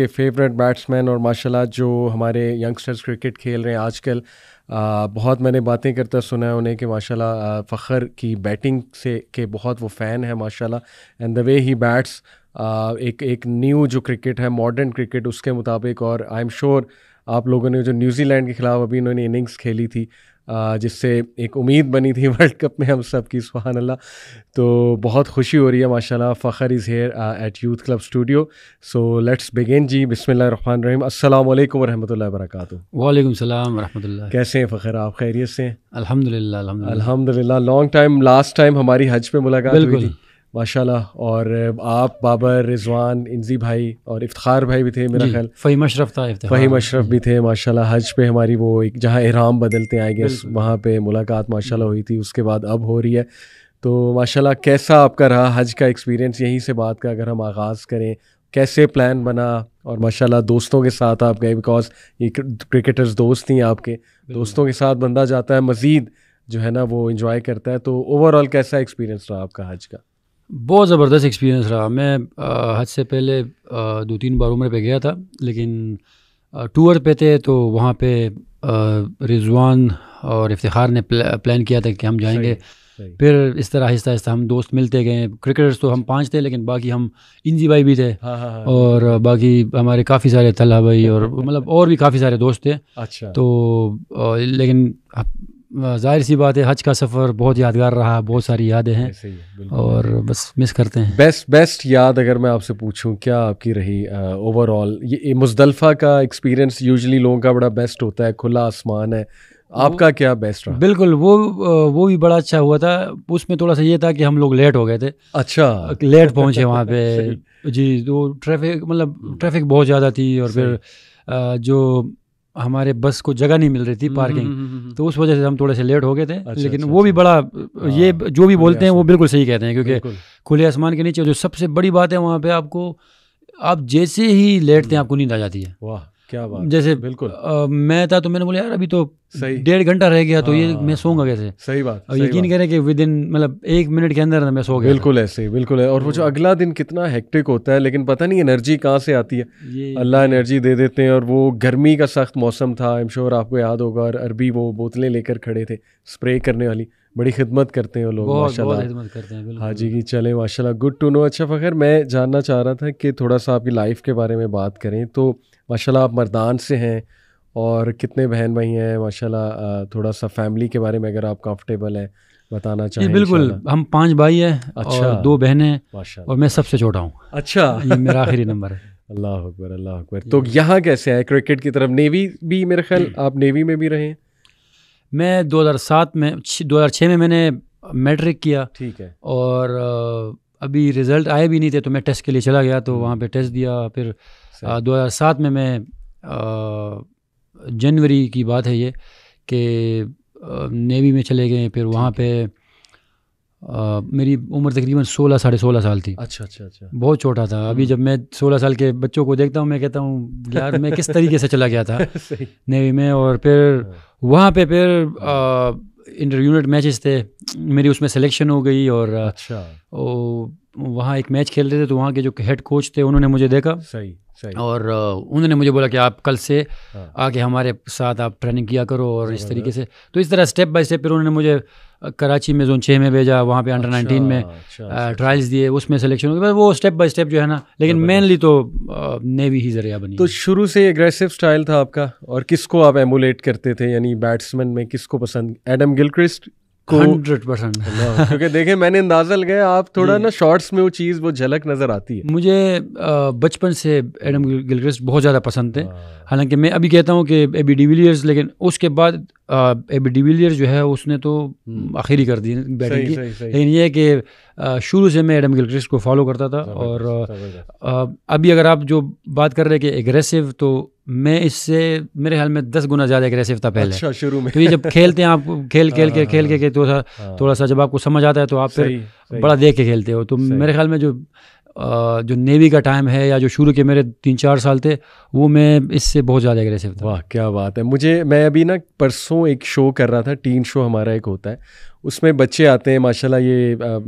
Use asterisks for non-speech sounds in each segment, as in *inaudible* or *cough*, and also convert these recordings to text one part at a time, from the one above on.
के favourite batsman और माशाल्लाह जो हमारे यंगस्टर्स क्रिकेट खेल रहे हैं आजकल आ, बहुत मैंने बातें करता सुना है उन्हें कि माशाल्लाह फ़खर की बैटिंग से के बहुत वो फ़ैन है माशाल्लाह and the way he bats एक एक न्यू जो क्रिकेट है मॉडर्न क्रिकेट उसके मुताबिक और आई एम श्योर आप लोगों ने जो न्यूजीलैंड के ख़िलाफ़ अभी इन्होंने इनिंग्स खेली थी जिससे एक उम्मीद बनी थी *laughs* वर्ल्ड कप में हम सब की सुहान अल्लाह तो बहुत खुशी हो रही है माशाल्लाह Fakhar is here at youth club studio so let's begin जी बिसमान रहीम अल्लाम वरहमल वरक वालेकुम सलाम वरहमल कैसे हैं फ़खर आप खैरियत से हैं अलहमदिल्ला अलहमदिल्ला लॉन्ग टाइम लास्ट टाइम हमारी हज पर मुलाकात हुई थी माशाल्लाह और आप बाबर रिजवान इंजी भाई और इफ्तार भाई भी थे मेरा ख्याल फ़हीम अशरफ था फ़हीम अशरफ भी थे माशाल्लाह हज पे हमारी वो एक जहाँ एहराम बदलते आई गेस वहाँ पे मुलाकात माशाल्लाह हुई थी उसके बाद अब हो रही है तो माशाल्लाह कैसा आपका रहा हज का एक्सपीरियंस यहीं से बात का अगर हम आगाज़ करें कैसे प्लान बना और माशाल्लाह दोस्तों के साथ आप गए बिकॉज ये क्रिकेटर्स दोस्त थी आपके दोस्तों के साथ बंदा जाता है मज़ीद जो है ना वो इन्जॉय करता है तो ओवरऑल कैसा एक्सपीरियंस रहा आपका हज का बहुत ज़बरदस्त एक्सपीरियंस रहा मैं हज से पहले दो तीन बार उम्र पे गया था लेकिन टूर पे थे तो वहाँ पे रिजवान और इफ्तार ने प्लान किया था कि हम जाएंगे फिर इस तरह आहिस्ता आहिस्ता हम दोस्त मिलते गए क्रिकेटर्स तो हम पाँच थे लेकिन बाकी हम इंजी भाई भी थे हाँ, हाँ, हाँ, हाँ। और बाकी हमारे काफ़ी सारे तला भाई और मतलब और भी काफ़ी सारे दोस्त थे अच्छा तो लेकिन जाहिर सी बात है हज का सफ़र बहुत यादगार रहा बहुत सारी यादें हैं है, और बस मिस करते हैं बेस्ट बेस्ट याद अगर मैं आपसे पूछूं क्या आपकी रही ओवरऑल ये मुजदलफ़ा का एक्सपीरियंस यूजली लोगों का बड़ा बेस्ट होता है खुला आसमान है आपका क्या बेस्ट रहा बिल्कुल वो वो भी बड़ा अच्छा हुआ था उसमें थोड़ा सा ये था कि हम लोग लेट हो गए थे अच्छा लेट पहुंचे वहाँ पे *laughs* जी तो ट्रैफिक मतलब ट्रैफिक बहुत ज़्यादा थी और फिर जो हमारे बस को जगह नहीं मिल रही थी पार्किंग हम्म, हम्म, हम्म, तो उस वजह से हम थोड़े से लेट हो गए थे अच्छा, लेकिन अच्छा, वो भी अच्छा। बड़ा हाँ, ये जो भी बोलते हैं वो बिल्कुल सही कहते हैं क्योंकि खुले आसमान के नीचे जो सबसे बड़ी बात है वहाँ पे आपको आप जैसे ही लेटते हैं आपको नींद आ जाती है वाह क्या बात जैसे बिल्कुल आ, मैं था तो मैंने बोला यार अभी तो डेढ़ घंटा रह गया तो हाँ, ये मैं सोऊंगा कैसे हाँ, सही बात और यकीन करें कि विद इन मतलब एक मिनट के अंदर मैं सो गया बिल्कुल ऐसे बिल्कुल है और वो जो हम्म। अगला दिन कितना हेक्टिक होता है लेकिन पता नहीं एनर्जी कहाँ से आती है अल्लाह एनर्जी तो दे देते हैं और वो गर्मी का सख्त मौसम था आई एम श्योर आपको याद होगा और अरबी वो बोतलें लेकर खड़े थे स्प्रे करने वाली बड़ी खिदमत करते हैं वो लोग माशाल्लाह हाँ जी की चले माशाल्लाह गुड टू नो अच्छा फ़खर मैं जानना चाह रहा था कि थोड़ा सा आपकी लाइफ के बारे में बात करें तो माशाल्लाह आप मर्दान से हैं और कितने बहन भाई हैं माशाल्लाह थोड़ा सा फैमिली के बारे में अगर आप कंफर्टेबल हैं बताना चाहिए बिल्कुल हम पाँच भाई हैं अच्छा और दो हैं और मैं सबसे छोटा हूँ अच्छा मेरा आखिरी नंबर है *laughs* अल्लाह अकबर अल्लाह अकबर तो यहाँ कैसे आए क्रिकेट की तरफ नेवी भी मेरे ख्याल आप नेवी में भी रहे मैं 2007 में 2006 में मैंने मैट्रिक किया ठीक है और अभी रिज़ल्ट आए भी नहीं थे तो मैं टेस्ट के लिए चला गया तो हम्म। वहाँ पे टेस्ट दिया फिर दो हज़ार सात में मैं जनवरी की बात है ये कि नेवी में चले गए फिर वहाँ पे आ, मेरी उम्र तकरीबन सोलह साढ़े सोलह साल थी अच्छा अच्छा अच्छा बहुत छोटा था अभी हम्म। जब मैं सोलह साल के बच्चों को देखता हूँ मैं कहता हूँ यार मैं किस तरीके से चला गया था *laughs* नेवी में और फिर हाँ। वहाँ पे फिर इंटर यूनिट मैचेस थे मेरी उसमें सिलेक्शन हो गई और अच्छा वहाँ एक मैच खेल रहे थे तो वहाँ के जो हेड कोच थे उन्होंने मुझे देखा सही और उन्होंने मुझे बोला कि आप कल से हाँ। आके हमारे साथ आप ट्रेनिंग किया करो और इस तरीके से तो इस तरह स्टेप बाय स्टेप फिर उन्होंने मुझे कराची में जोन छः में भेजा वहाँ पे अंडर नाइनटीन में ट्रायल्स अच्छा, अच्छा, अच्छा। दिए उसमें सिलेक्शन हुआ वो स्टेप बाय स्टेप जो है ना लेकिन मेनली तो नेवी ही जरिया बनी तो शुरू से एग्रेसिव स्टाइल था आपका और किसको आप एमुलेट करते थे यानी बैट्समैन में किसको पसंद एडम गिलक्रिस्ट को हंड्रेड परसेंट क्योंकि देखे मैंने अंदाजा लगाया आप थोड़ा ना शॉर्ट्स में वो चीज़ वो झलक नज़र आती है मुझे बचपन से एडम गिलक्रिस्ट बहुत ज़्यादा पसंद थे हाँ। हालांकि मैं अभी कहता हूँ कि ए बी डी विलियर्स लेकिन उसके बाद एबी डिविलियर जो है उसने तो हम्म। आखिरी कर दी बैटिंग की लेकिन ये है कि शुरू से मैं एडम गिलक्रिस्ट को फॉलो करता था और अभी अगर आप जो बात कर रहे हैं कि एग्रेसिव तो मैं इससे मेरे ख्याल में दस गुना ज़्यादा एग्रेसिव था पहले अच्छा शुरू में तो ये जब खेलते हैं आप खेल खेल के हाँ, खेल के हाँ। थोड़ा सा थोड़ा सा जब आपको समझ आता है तो आप फिर बड़ा देख के खेलते हो तो मेरे ख्याल में जो जो नेवी का टाइम है या जो शुरू के मेरे तीन चार साल थे वो मैं इससे बहुत ज़्यादा एग्रेसिव था वाह क्या बात है मुझे मैं अभी ना परसों एक शो कर रहा था टीन शो हमारा एक होता है उसमें बच्चे आते हैं माशाल्लाह ये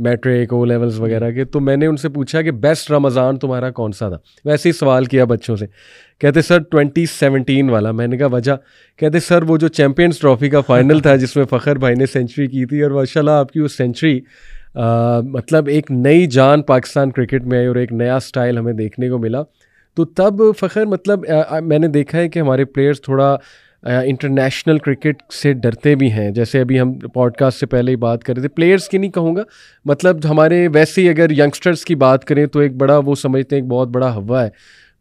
मैट्रिक ओ लेवल्स वगैरह के तो मैंने उनसे पूछा कि बेस्ट रमज़ान तुम्हारा कौन सा था वैसे ही सवाल किया बच्चों से कहते सर 2017 वाला मैंने कहा वजह कहते सर वो जो चैम्पियंस ट्रॉफी का फाइनल था जिसमें फ़खर भाई ने सेंचुरी की थी और माशाला आपकी वो सेंचुरी मतलब एक नई जान पाकिस्तान क्रिकेट में आई और एक नया स्टाइल हमें देखने को मिला तो तब फ़खर मतलब आ, मैंने देखा है कि हमारे प्लेयर्स थोड़ा इंटरनेशनल क्रिकेट से डरते भी हैं जैसे अभी हम पॉडकास्ट से पहले ही बात कर रहे थे प्लेयर्स की नहीं कहूँगा मतलब हमारे वैसे ही अगर यंगस्टर्स की बात करें तो एक बड़ा वो समझते हैं एक बहुत बड़ा हवा है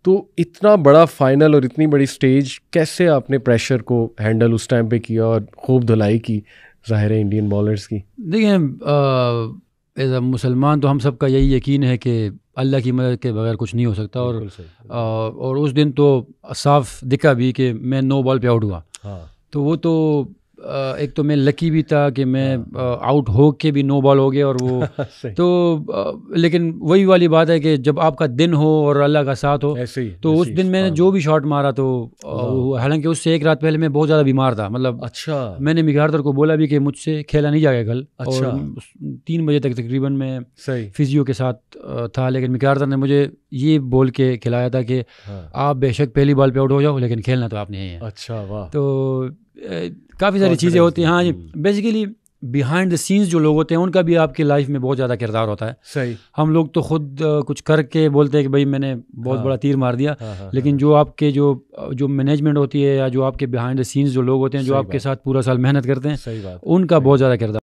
तो इतना बड़ा फाइनल और इतनी बड़ी स्टेज कैसे आपने प्रेशर को हैंडल उस टाइम पे किया और खूब धुलाई की ज़ाहिर है इंडियन बॉलर्स की देखिए एज अ मुसलमान तो हम सब का यही यकीन है कि अल्लाह की मदद के बगैर कुछ नहीं हो सकता और आ, और उस दिन तो साफ दिखा भी कि मैं नो बॉल पे आउट हुआ हाँ। तो वो तो एक तो मैं लकी भी था कि मैं आउट हो के भी नो बॉल हो गया और वो *laughs* तो लेकिन वही वाली बात है कि जब आपका दिन हो और अल्लाह का साथ हो ऐसे ही तो उस दिन मैंने जो भी शॉट मारा तो हालांकि उससे एक रात पहले मैं बहुत ज़्यादा बीमार था मतलब अच्छा मैंने मिगारदर को बोला भी कि मुझसे खेला नहीं जाएगा कल अच्छा तीन बजे तक तकरीबन मैं फिजियो के साथ था लेकिन मिघारदर ने मुझे ये बोल के खिलाया था कि हाँ। आप बेशक पहली बॉल पे आउट हो जाओ लेकिन खेलना तो आपने नहीं है अच्छा वाह तो काफ़ी सारी चीज़ें होती हैं हाँ जी बेसिकली बिहाइंड द सीन्स जो लोग होते हैं उनका भी आपकी लाइफ में बहुत ज़्यादा किरदार होता है सही हम लोग तो खुद कुछ करके बोलते हैं कि भाई मैंने बहुत हाँ, बड़ा तीर मार दिया हाँ, हाँ, लेकिन हाँ, जो आपके जो जो मैनेजमेंट होती है या जो आपके बिहाइंड द सीन्स जो लोग होते हैं जो आपके साथ पूरा साल मेहनत करते हैं उनका बहुत ज़्यादा किरदार